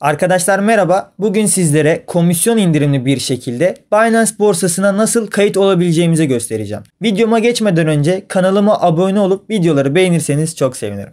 Arkadaşlar merhaba. Bugün sizlere komisyon indirimli bir şekilde Binance borsasına nasıl kayıt olabileceğimizi göstereceğim. Videoma geçmeden önce kanalıma abone olup videoları beğenirseniz çok sevinirim.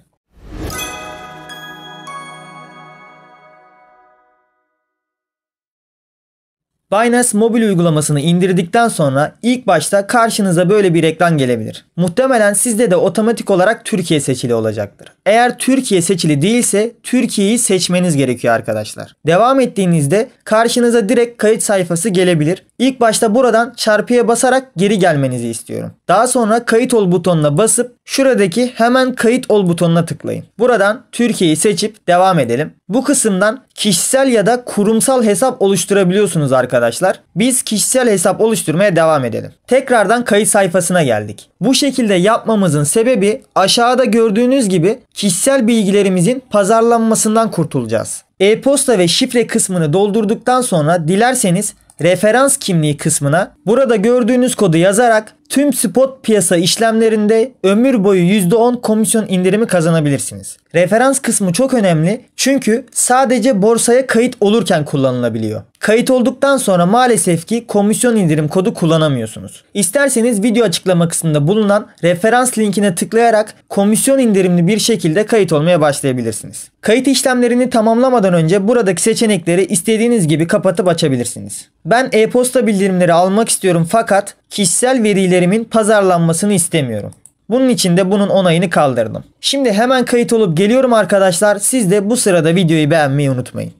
Binance mobil uygulamasını indirdikten sonra ilk başta karşınıza böyle bir reklam gelebilir. Muhtemelen sizde de otomatik olarak Türkiye seçili olacaktır. Eğer Türkiye seçili değilse Türkiye'yi seçmeniz gerekiyor arkadaşlar. Devam ettiğinizde karşınıza direkt kayıt sayfası gelebilir. İlk başta buradan çarpıya basarak geri gelmenizi istiyorum. Daha sonra kayıt ol butonuna basıp şuradaki hemen kayıt ol butonuna tıklayın. Buradan Türkiye'yi seçip devam edelim. Bu kısımdan kişisel ya da kurumsal hesap oluşturabiliyorsunuz arkadaşlar. Biz kişisel hesap oluşturmaya devam edelim. Tekrardan kayıt sayfasına geldik. Bu şekilde yapmamızın sebebi aşağıda gördüğünüz gibi kişisel bilgilerimizin pazarlanmasından kurtulacağız. E-posta ve şifre kısmını doldurduktan sonra dilerseniz referans kimliği kısmına burada gördüğünüz kodu yazarak Tüm spot piyasa işlemlerinde ömür boyu %10 komisyon indirimi kazanabilirsiniz. Referans kısmı çok önemli çünkü sadece borsaya kayıt olurken kullanılabiliyor. Kayıt olduktan sonra maalesef ki komisyon indirim kodu kullanamıyorsunuz. İsterseniz video açıklama kısmında bulunan referans linkine tıklayarak komisyon indirimli bir şekilde kayıt olmaya başlayabilirsiniz. Kayıt işlemlerini tamamlamadan önce buradaki seçenekleri istediğiniz gibi kapatıp açabilirsiniz. Ben e-posta bildirimleri almak istiyorum fakat kişisel verilerimin pazarlanmasını istemiyorum. Bunun için de bunun onayını kaldırdım. Şimdi hemen kayıt olup geliyorum arkadaşlar. Siz de bu sırada videoyu beğenmeyi unutmayın.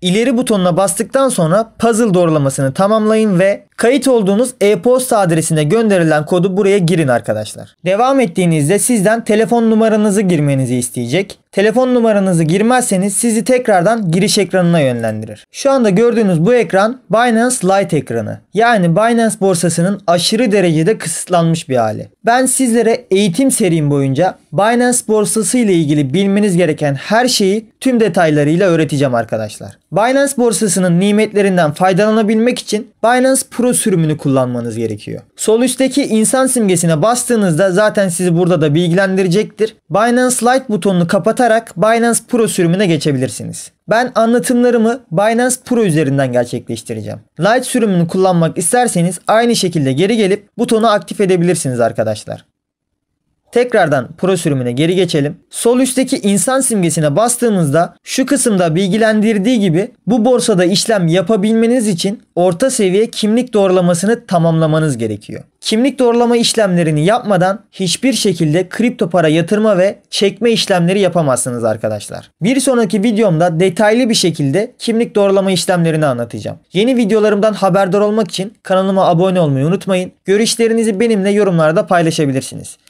İleri butonuna bastıktan sonra puzzle doğrulamasını tamamlayın ve Kayıt olduğunuz e-posta adresine gönderilen kodu buraya girin arkadaşlar. Devam ettiğinizde sizden telefon numaranızı girmenizi isteyecek. Telefon numaranızı girmezseniz sizi tekrardan giriş ekranına yönlendirir. Şu anda gördüğünüz bu ekran Binance Lite ekranı. Yani Binance borsasının aşırı derecede kısıtlanmış bir hali. Ben sizlere eğitim serim boyunca Binance borsası ile ilgili bilmeniz gereken her şeyi tüm detaylarıyla öğreteceğim arkadaşlar. Binance borsasının nimetlerinden faydalanabilmek için Binance Pro kontrol sürümünü kullanmanız gerekiyor. Sol üstteki insan simgesine bastığınızda zaten sizi burada da bilgilendirecektir. Binance Lite butonunu kapatarak Binance Pro sürümüne geçebilirsiniz. Ben anlatımlarımı Binance Pro üzerinden gerçekleştireceğim. Lite sürümünü kullanmak isterseniz aynı şekilde geri gelip butonu aktif edebilirsiniz arkadaşlar. Tekrardan Pro sürümüne geri geçelim. Sol üstteki insan simgesine bastığımızda şu kısımda bilgilendirdiği gibi bu borsada işlem yapabilmeniz için orta seviye kimlik doğrulamasını tamamlamanız gerekiyor. Kimlik doğrulama işlemlerini yapmadan hiçbir şekilde kripto para yatırma ve çekme işlemleri yapamazsınız arkadaşlar. Bir sonraki videomda detaylı bir şekilde kimlik doğrulama işlemlerini anlatacağım. Yeni videolarımdan haberdar olmak için kanalıma abone olmayı unutmayın. Görüşlerinizi benimle yorumlarda paylaşabilirsiniz.